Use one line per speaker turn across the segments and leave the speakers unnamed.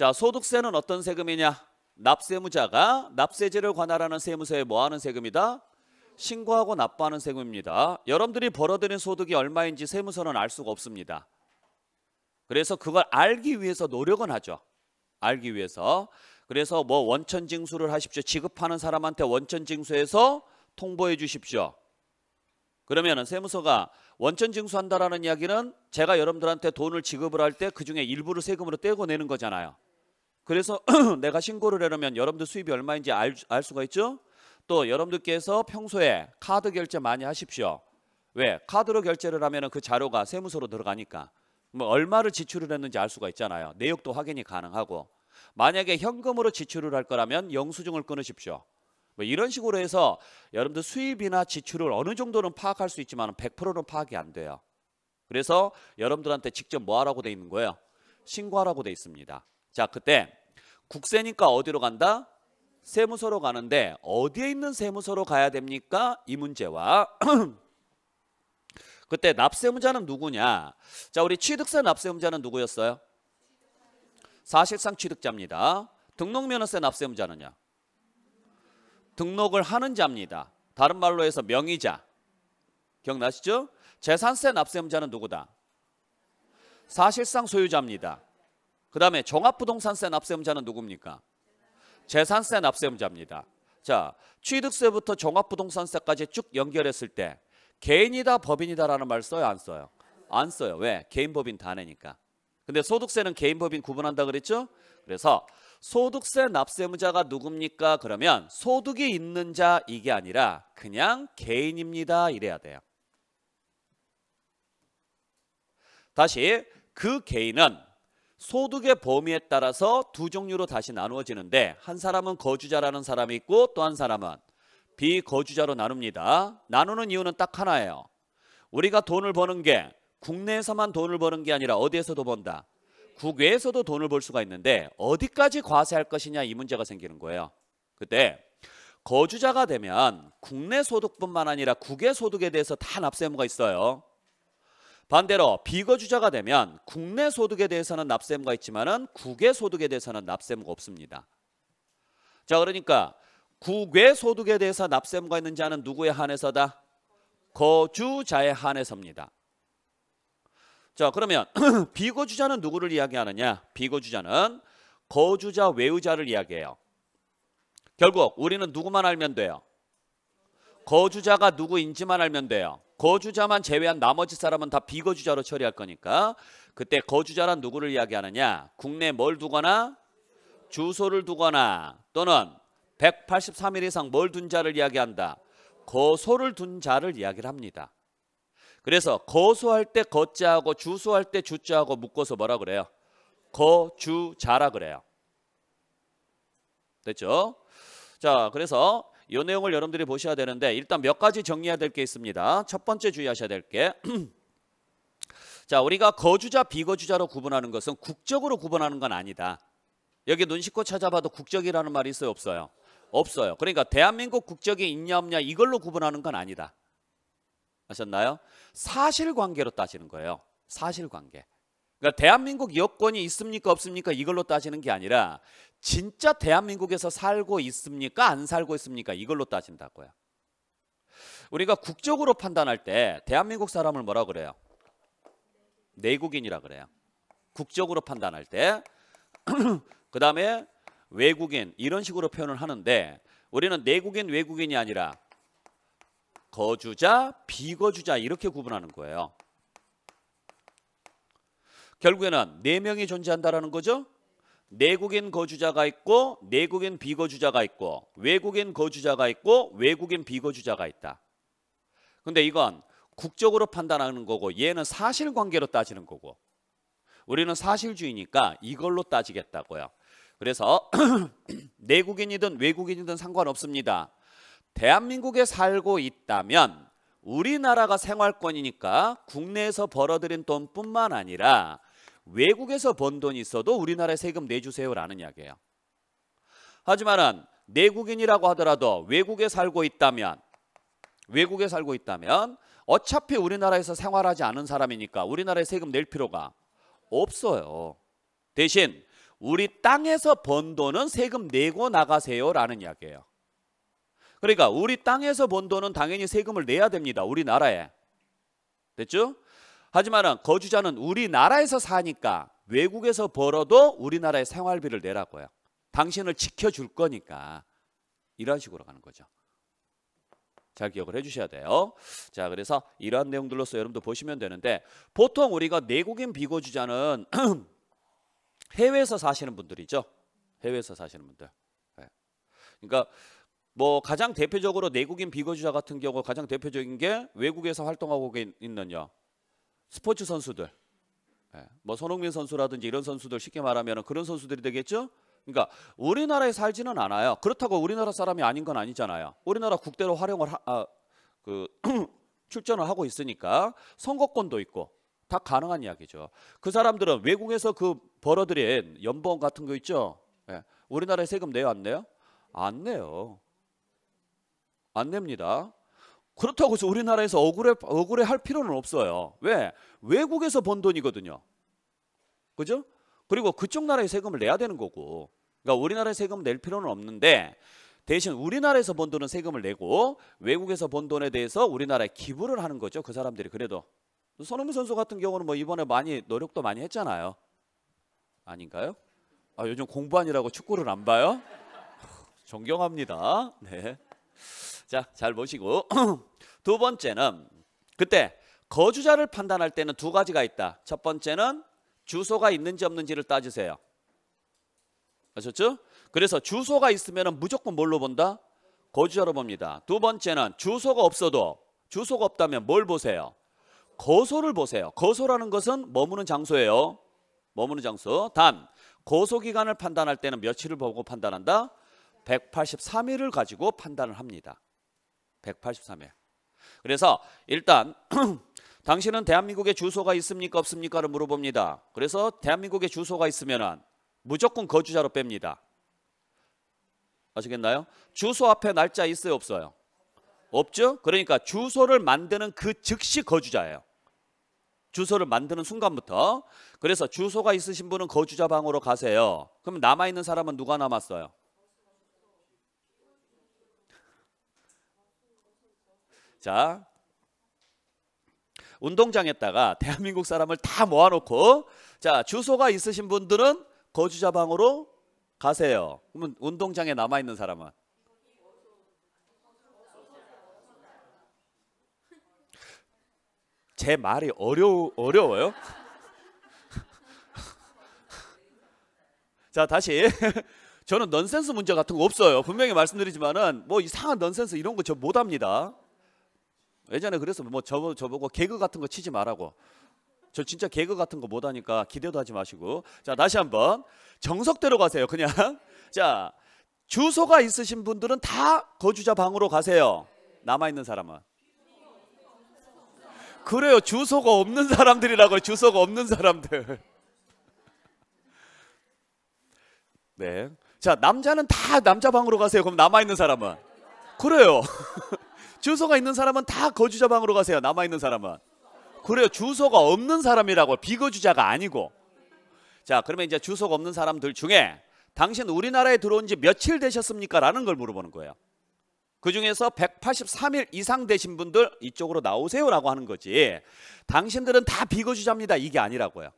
자, 소득세는 어떤 세금이냐? 납세무자가 납세제를 관할하는 세무서에 뭐하는 세금이다? 신고하고 납부하는 세금입니다. 여러분들이 벌어들인 소득이 얼마인지 세무서는 알 수가 없습니다. 그래서 그걸 알기 위해서 노력은 하죠. 알기 위해서. 그래서 뭐 원천 징수를 하십시오. 지급하는 사람한테 원천 징수해서 통보해 주십시오. 그러면은 세무서가 원천 징수한다라는 이야기는 제가 여러분들한테 돈을 지급을 할 때그 중에 일부를 세금으로 떼고 내는 거잖아요. 그래서 내가 신고를 하려면 여러분들 수입이 얼마인지 알, 알 수가 있죠? 또 여러분들께서 평소에 카드 결제 많이 하십시오. 왜? 카드로 결제를 하면 그 자료가 세무서로 들어가니까 뭐 얼마를 지출을 했는지 알 수가 있잖아요. 내역도 확인이 가능하고 만약에 현금으로 지출을 할 거라면 영수증을 끊으십시오. 뭐 이런 식으로 해서 여러분들 수입이나 지출을 어느 정도는 파악할 수 있지만 100%는 파악이 안 돼요. 그래서 여러분들한테 직접 뭐 하라고 돼 있는 거예요? 신고하라고 돼 있습니다. 자, 그때 국세니까 어디로 간다? 세무서로 가는데 어디에 있는 세무서로 가야 됩니까? 이 문제와 그때 납세의무자는 누구냐? 자, 우리 취득세 납세의무자는 누구였어요? 사실상 취득자입니다. 등록면허세 납세의무자는요? 등록을 하는 자입니다. 다른 말로 해서 명의자. 기억나시죠? 재산세 납세의무자는 누구다? 사실상 소유자입니다. 그 다음에 종합부동산세 납세음자는 누굽니까? 재산세 납세음자입니다. 자, 취득세부터 종합부동산세까지 쭉 연결했을 때 개인이다 법인이다라는 말 써요 안 써요? 안 써요. 왜? 개인 법인 다 내니까. 근데 소득세는 개인 법인 구분한다 그랬죠? 그래서 소득세 납세무자가 누굽니까? 그러면 소득이 있는 자 이게 아니라 그냥 개인입니다 이래야 돼요. 다시 그 개인은 소득의 범위에 따라서 두 종류로 다시 나누어지는데 한 사람은 거주자라는 사람이 있고 또 한 사람은 비거주자로 나눕니다. 나누는 이유는 딱 하나예요. 우리가 돈을 버는 게 국내에서만 돈을 버는 게 아니라 어디에서도 번다. 국외에서도 돈을 벌 수가 있는데 어디까지 과세할 것이냐 이 문제가 생기는 거예요. 그때 거주자가 되면 국내 소득뿐만 아니라 국외 소득에 대해서 다 납세 의무가 있어요. 반대로 비거주자가 되면 국내 소득에 대해서는 납세무가 있지만 국외 소득에 대해서는 납세무가 없습니다. 자, 그러니까 국외 소득에 대해서 납세무가 있는 자는 누구에 한해서다? 거주자에 한해서입니다. 자, 그러면 비거주자는 누구를 이야기하느냐? 비거주자는 거주자 외유자를 이야기해요. 결국 우리는 누구만 알면 돼요? 거주자가 누구인지만 알면 돼요. 거주자만 제외한 나머지 사람은 다 비거주자로 처리할 거니까 그때 거주자란 누구를 이야기하느냐 국내 뭘 두거나 주소를 두거나 또는 183일 이상 뭘 둔 자를 이야기한다 거소를 둔 자를 이야기를 합니다 그래서 거소할 때 거자하고 주소할 때 주자하고 묶어서 뭐라 그래요 거주자라 그래요 됐죠? 자 그래서 이 내용을 여러분들이 보셔야 되는데 일단 몇 가지 정리해야 될 게 있습니다. 첫 번째 주의하셔야 될 게 자, 우리가 거주자 비거주자로 구분하는 것은 국적으로 구분하는 건 아니다. 여기 눈 씻고 찾아봐도 국적이라는 말이 있어요, 없어요? 없어요. 그러니까 대한민국 국적이 있냐 없냐 이걸로 구분하는 건 아니다. 아셨나요? 사실관계로 따지는 거예요. 사실관계. 그러니까 대한민국 여권이 있습니까 없습니까 이걸로 따지는 게 아니라 진짜 대한민국에서 살고 있습니까 안 살고 있습니까 이걸로 따진다고요. 우리가 국적으로 판단할 때 대한민국 사람을 뭐라 그래요? 내국인이라 그래요. 국적으로 판단할 때 그다음에 외국인 이런 식으로 표현을 하는데 우리는 내국인 외국인이 아니라 거주자 비거주자 이렇게 구분하는 거예요. 결국에는 네 명이 존재한다라는 거죠. 내국인 거주자가 있고 내국인 비거주자가 있고 외국인 거주자가 있고 외국인 비거주자가 있다. 근데 이건 국적으로 판단하는 거고 얘는 사실관계로 따지는 거고 우리는 사실주의니까 이걸로 따지겠다고요. 그래서 내국인이든 외국인이든 상관없습니다. 대한민국에 살고 있다면 우리나라가 생활권이니까 국내에서 벌어들인 돈뿐만 아니라 외국에서 번 돈이 있어도 우리나라에 세금 내주세요라는 이야기예요. 하지만은 내국인이라고 하더라도 외국에 살고 있다면 외국에 살고 있다면 어차피 우리나라에서 생활하지 않은 사람이니까 우리나라에 세금 낼 필요가 없어요. 대신 우리 땅에서 번 돈은 세금 내고 나가세요라는 이야기예요. 그러니까 우리 땅에서 번 돈은 당연히 세금을 내야 됩니다. 우리나라에. 됐죠? 하지만 거주자는 우리나라에서 사니까 외국에서 벌어도 우리나라의 생활비를 내라고요. 당신을 지켜줄 거니까 이런 식으로 가는 거죠. 잘 기억을 해주셔야 돼요. 자, 그래서 이러한 내용들로서 여러분도 보시면 되는데 보통 우리가 내국인 비거주자는 해외에서 사시는 분들이죠. 해외에서 사시는 분들. 네. 그러니까 뭐 가장 대표적으로 내국인 비거주자 같은 경우 가장 대표적인 게 외국에서 활동하고 있는요. 스포츠 선수들, 예, 뭐 손흥민 선수라든지 이런 선수들 쉽게 말하면 그런 선수들이 되겠죠. 그러니까 우리나라에 살지는 않아요. 그렇다고 우리나라 사람이 아닌 건 아니잖아요. 우리나라 국대로 활용을 하, 아, 그 출전을 하고 있으니까 선거권도 있고 다 가능한 이야기죠. 그 사람들은 외국에서 그 벌어들인 연봉 같은 거 있죠. 예. 우리나라에 세금 내요 안 내요? 안 내요. 안 냅니다. 그렇다고 해서 우리나라에서 억울해 억울해 할 필요는 없어요. 왜? 외국에서 번 돈이거든요. 그죠? 그리고 그쪽 나라에 세금을 내야 되는 거고. 그러니까 우리나라에 세금 낼 필요는 없는데 대신 우리나라에서 번 돈은 세금을 내고 외국에서 번 돈에 대해서 우리나라에 기부를 하는 거죠. 그 사람들이 그래도 손흥민 선수 같은 경우는 뭐 이번에 많이 노력도 많이 했잖아요. 아닌가요? 아, 요즘 공부하느라고 축구를 안 봐요? 존경합니다. 네. 자, 잘 보시고 두 번째는 그때 거주자를 판단할 때는 두 가지가 있다. 첫 번째는 주소가 있는지 없는지를 따지세요. 아셨죠? 그래서 주소가 있으면 무조건 뭘로 본다? 거주자로 봅니다. 두 번째는 주소가 없어도 주소가 없다면 뭘 보세요? 거소를 보세요. 거소라는 것은 머무는 장소예요. 머무는 장소. 단 거소기간을 판단할 때는 며칠을 보고 판단한다? 183일을 가지고 판단을 합니다. 183일. 그래서 일단 당신은 대한민국에 주소가 있습니까 없습니까를 물어봅니다. 그래서 대한민국에 주소가 있으면 무조건 거주자로 뺍니다. 아시겠나요? 주소 앞에 날짜 있어요 없어요? 없죠? 그러니까 주소를 만드는 그 즉시 거주자예요. 주소를 만드는 순간부터 그래서 주소가 있으신 분은 거주자 방으로 가세요. 그럼 남아있는 사람은 누가 남았어요? 자, 운동장에다가 대한민국 사람을 다 모아놓고 자 주소가 있으신 분들은 거주자 방으로 가세요. 그러면 운동장에 남아 있는 사람은 제 말이 어려 어려워요. 자 다시 저는 넌센스 문제 같은 거 없어요. 분명히 말씀드리지만은 뭐 이상한 넌센스 이런 거 저 못합니다. 예전에 그래서 뭐 저, 저보고 개그 같은 거 치지 말라고. 저 진짜 개그 같은 거 못하니까 기대도 하지 마시고. 자, 다시 한번. 정석대로 가세요, 그냥. 자, 주소가 있으신 분들은 다 거주자 방으로 가세요. 남아있는 사람은. 그래요. 주소가 없는 사람들이라고요. 주소가 없는 사람들. 네. 자, 남자는 다 남자 방으로 가세요. 그럼 남아있는 사람은. 그래요. 주소가 있는 사람은 다 거주자 방으로 가세요. 남아 있는 사람은. 그래요. 주소가 없는 사람이라고 비거주자가 아니고. 자, 그러면 이제 주소가 없는 사람들 중에 당신 우리나라에 들어온 지 며칠 되셨습니까? 라는 걸 물어보는 거예요. 그 중에서 183일 이상 되신 분들 이쪽으로 나오세요라고 하는 거지. 당신들은 다 비거주자입니다. 이게 아니라고요.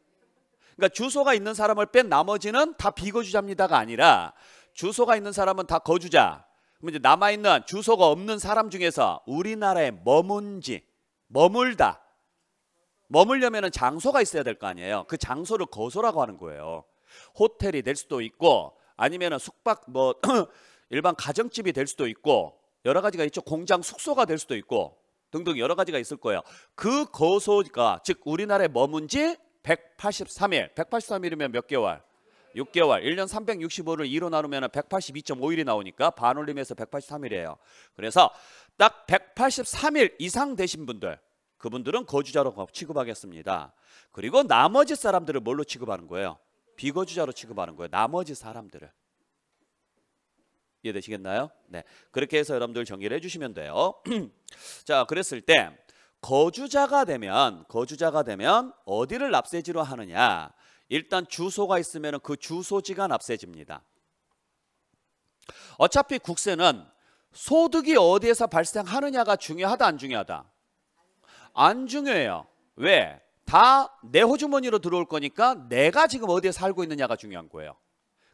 그러니까 주소가 있는 사람을 뺀 나머지는 다 비거주자입니다가 아니라 주소가 있는 사람은 다 거주자. 그럼 이제 남아있는 주소가 없는 사람 중에서 우리나라에 머문지 머물다 머물려면 장소가 있어야 될 거 아니에요. 그 장소를 거소라고 하는 거예요. 호텔이 될 수도 있고 아니면 숙박 뭐 일반 가정집이 될 수도 있고 여러 가지가 있죠. 공장 숙소가 될 수도 있고 등등 여러 가지가 있을 거예요. 그 거소가 즉 우리나라에 머문 지 183일. 183일이면 몇 개월? 6개월, 1년 365를 2로 나누면 182.5일이 나오니까 반올림해서 183일이에요. 그래서 딱 183일 이상 되신 분들, 그분들은 거주자로 취급하겠습니다. 그리고 나머지 사람들을 뭘로 취급하는 거예요? 비거주자로 취급하는 거예요. 나머지 사람들을. 이해되시겠나요? 네. 그렇게 해서 여러분들 정리를 해주시면 돼요. 자, 그랬을 때 거주자가 되면 거주자가 되면 어디를 납세지로 하느냐? 일단 주소가 있으면 그 주소지가 납세집니다. 어차피 국세는 소득이 어디에서 발생하느냐가 중요하다 안 중요하다? 안 중요해요. 왜? 다 내 호주머니로 들어올 거니까 내가 지금 어디에 살고 있느냐가 중요한 거예요.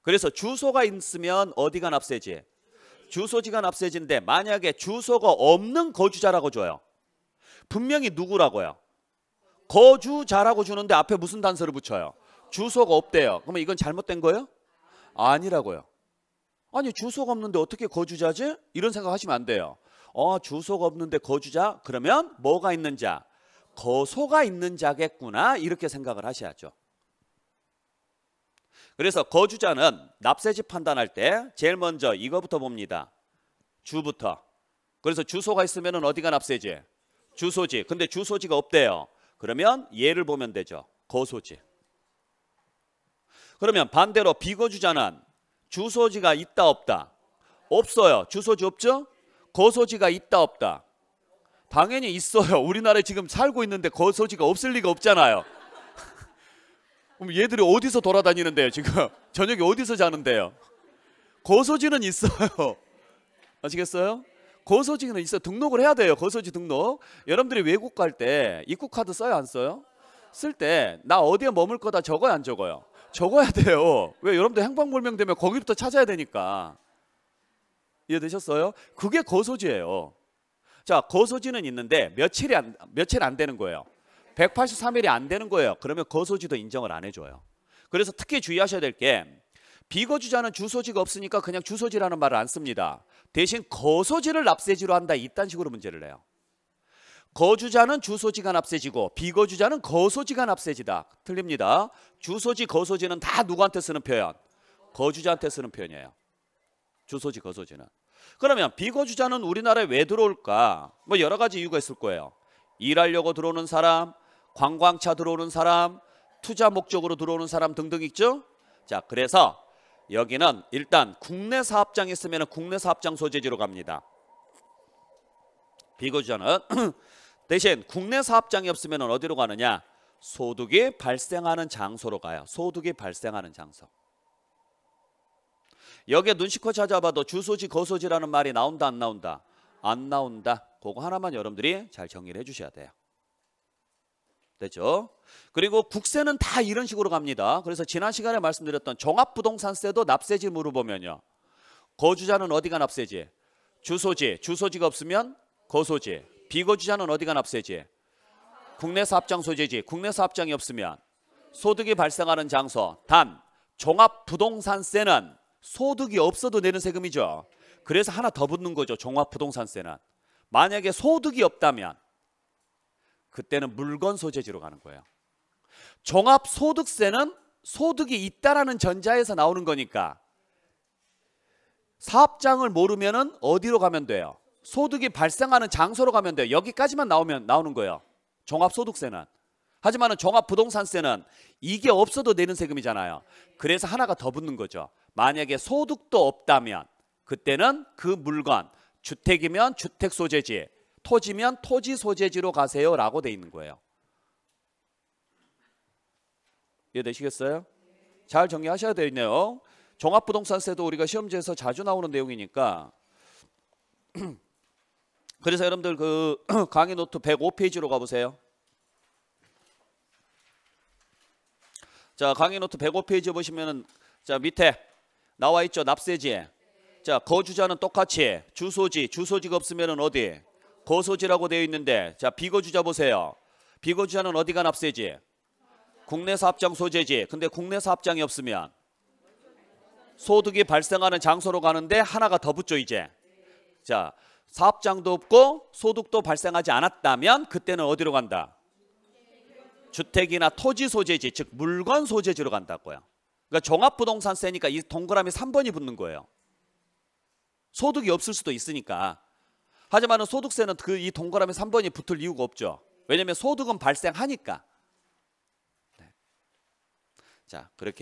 그래서 주소가 있으면 어디가 납세지? 주소지가 납세지인데 만약에 주소가 없는 거주자라고 줘요. 분명히 누구라고요? 거주자라고 주는데 앞에 무슨 단서를 붙여요? 주소가 없대요. 그러면 이건 잘못된 거예요? 아니라고요. 아니 주소가 없는데 어떻게 거주자지? 이런 생각하시면 안 돼요. 어 주소가 없는데 거주자 그러면 뭐가 있는 자? 거소가 있는 자겠구나 이렇게 생각을 하셔야죠. 그래서 거주자는 납세지 판단할 때 제일 먼저 이거부터 봅니다. 주부터. 그래서 주소가 있으면 어디가 납세지? 주소지. 근데 주소지가 없대요. 그러면 예를 보면 되죠. 거소지. 그러면 반대로 비거주자는 주소지가 있다 없다? 없어요. 주소지 없죠? 거소지가 있다 없다? 당연히 있어요. 우리나라에 지금 살고 있는데 거소지가 없을 리가 없잖아요. 그럼 얘들이 어디서 돌아다니는데요, 지금? 저녁에 어디서 자는데요? 거소지는 있어요. 아시겠어요? 거소지는 있어 등록을 해야 돼요. 거소지 등록. 여러분들이 외국 갈 때 입국 카드 써요, 안 써요? 쓸 때 나 어디에 머물 거다 적어요, 안 적어요? 적어야 돼요. 왜 여러분들 행방불명 되면 거기부터 찾아야 되니까. 이해되셨어요? 그게 거소지예요. 자, 거소지는 있는데 며칠이 안, 며칠 안 되는 거예요. 183일이 안 되는 거예요. 그러면 거소지도 인정을 안 해줘요. 그래서 특히 주의하셔야 될 게 비거주자는 주소지가 없으니까 그냥 주소지라는 말을 안 씁니다. 대신 거소지를 납세지로 한다 이딴 식으로 문제를 내요. 거주자는 주소지가 납세지고 비거주자는 거소지가 납세지다. 틀립니다. 주소지, 거소지는 다 누구한테 쓰는 표현? 거주자한테 쓰는 표현이에요. 주소지, 거소지는. 그러면 비거주자는 우리나라에 왜 들어올까? 뭐 여러 가지 이유가 있을 거예요. 일하려고 들어오는 사람, 관광차 들어오는 사람, 투자 목적으로 들어오는 사람 등등 있죠? 자, 그래서 여기는 일단 국내 사업장 있으면 국내 사업장 소재지로 갑니다. 비거주자는 대신 국내 사업장이 없으면 어디로 가느냐? 소득이 발생하는 장소로 가요. 소득이 발생하는 장소. 여기에 눈 씻고 찾아봐도 주소지 거소지라는 말이 나온다 안 나온다? 안 나온다. 그거 하나만 여러분들이 잘 정리를 해주셔야 돼요. 됐죠? 그리고 국세는 다 이런 식으로 갑니다. 그래서 지난 시간에 말씀드렸던 종합부동산세도 납세지 물어보면요. 거주자는 어디가 납세지? 주소지. 주소지가 없으면 거소지. 비거주자는 어디가 납세지? 국내사 합장 소재지. 국내사 합장이 없으면 소득이 발생하는 장소. 단 종합부동산세는 소득이 없어도 내는 세금이죠. 그래서 하나 더 붙는 거죠. 종합부동산세는. 만약에 소득이 없다면 그때는 물건 소재지로 가는 거예요. 종합소득세는 소득이 있다라는 전자에서 나오는 거니까 사업장을 모르면 어디로 가면 돼요? 소득이 발생하는 장소로 가면 돼요. 여기까지만 나오면 나오는 거예요. 종합소득세는. 하지만 종합부동산세는 이게 없어도 내는 세금이잖아요. 그래서 하나가 더 붙는 거죠. 만약에 소득도 없다면 그때는 그 물건, 주택이면 주택 소재지, 토지면 토지 소재지로 가세요라고 돼 있는 거예요. 이해되시겠어요? 잘 정리하셔야 되네요. 겠 종합부동산세도 우리가 시험지에서 자주 나오는 내용이니까 그래서 여러분들 그 강의 노트 105페이지로 가보세요. 자, 강의 노트 105페이지 보시면은 자, 밑에 나와 있죠. 납세지 자, 거주자는 똑같이 주소지, 주소지가 없으면은 어디? 거소지라고 되어 있는데 자, 비거주자 보세요. 비거주자는 어디가 납세지? 국내 사업장 소재지. 근데 국내 사업장이 없으면 소득이 발생하는 장소로 가는데 하나가 더 붙죠, 이제. 자, 사업장도 없고 소득도 발생하지 않았다면 그때는 어디로 간다? 주택이나 토지 소재지 즉 물건 소재지로 간다고요. 그러니까 종합부동산세니까 이 동그라미 3번이 붙는 거예요. 소득이 없을 수도 있으니까. 하지만 소득세는 그 이 동그라미 3번이 붙을 이유가 없죠. 왜냐하면 소득은 발생하니까. 네. 자 그렇게.